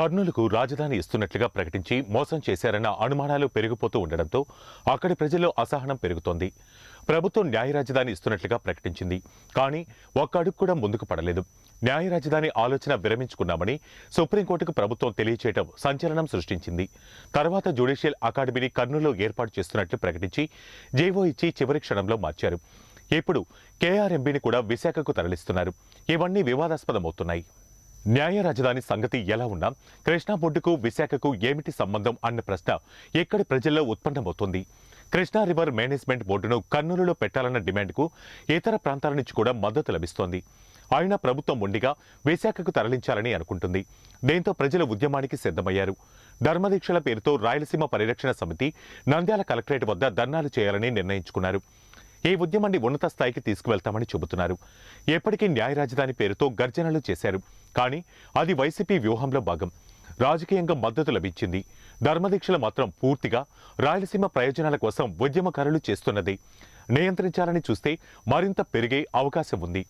కర్నూలుకు రాజధాని ఇస్తున్నట్లుగా ప్రకటించి మోసం చేశారన్న అనుమానాలు పెరిగిపోతూ ఉండడంతో అక్కడి ప్రజల్లో అసహనం పెరుగుతోంది ప్రభుత్వం న్యాయ రాజధాని ఇస్తున్నట్లుగా ప్రకటించింది కానీ ఒక్క అడుగు కూడా ముందుకు పడలేదు న్యాయ రాజధాని ఆలోచన విరమించుకున్నామని సుప్రీంకోర్టుకు ప్రభుత్వం తెలియచేయడం సంచలనం సృష్టించింది తర్వాత జ్యుడిషియల్ అకాడమీని కర్నూలులో ఏర్పాటు చేస్తున్నట్లు ప్రకటించి జేవో ఇచ్చి చివరి క్షణంలో మార్చారు ఇప్పుడు కేఆర్ఎంబీని కూడా విశాఖకు తరలిస్తున్నారు ఇవన్నీ వివాదాస్పదమవుతున్నాయి న్యాయ రాజధాని సంగతి ఎలా ఉన్నా కృష్ణా బొడ్డుకు విశాఖకు ఏమిటి సంబంధం అన్న ప్రశ్న ఎక్కడి ప్రజల్లో ఉత్పన్నమవుతుంది కృష్ణా రివర్ మేనేజ్మెంట్ బోర్డును కర్నూలులో పెట్టాలన్న డిమాండ్కు ఇతర ప్రాంతాల నుంచి కూడా మద్దతు లభిస్తోంది ఆయన ప్రభుత్వం ఉండిగా విశాఖకు తరలించాలని అనుకుంటుంది దీంతో ప్రజల ఉద్యమానికి సిద్ధమయ్యారు ధర్మదీక్షల పేరుతో రాయలసీమ పరిరక్షణ సమితి నంద్యాల కలెక్టరేట్ వద్ద ధర్నాలు చేయాలని నిర్ణయించుకున్నారు ఈ ఉద్యమాన్ని ఉన్నత స్థాయికి తీసుకువెళ్తామని చెబుతున్నారు ఎప్పటికీ న్యాయ రాజధాని పేరుతో గర్జనలు చేశారు కానీ అది వైసీపీ వ్యూహంలో భాగం రాజకీయంగా మద్దతు లభించింది ధర్మదీక్షలు మాత్రం పూర్తిగా రాయలసీమ ప్రయోజనాల కోసం ఉద్యమకారులు చేస్తున్నది నియంత్రించాలని చూస్తే మరింత పెరిగే అవకాశం ఉంది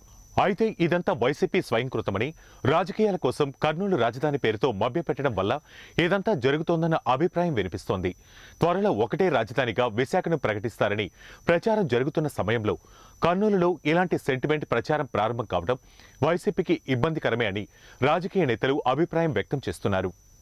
అయితే ఇదంతా వైసీపీ స్వయంకృతమని రాజకీయాల కోసం కర్నూలు రాజధాని పేరుతో మభ్యపెట్టడం వల్ల ఇదంతా జరుగుతోందన్న అభిప్రాయం వినిపిస్తోంది త్వరలో ఒకటే రాజధానిగా విశాఖను ప్రకటిస్తారని ప్రచారం జరుగుతున్న సమయంలో కర్నూలులో ఇలాంటి సెంటిమెంట్ ప్రచారం ప్రారంభం కావడం వైసీపీకి ఇబ్బందికరమే అని రాజకీయ నేతలు అభిప్రాయం వ్యక్తం చేస్తున్నారు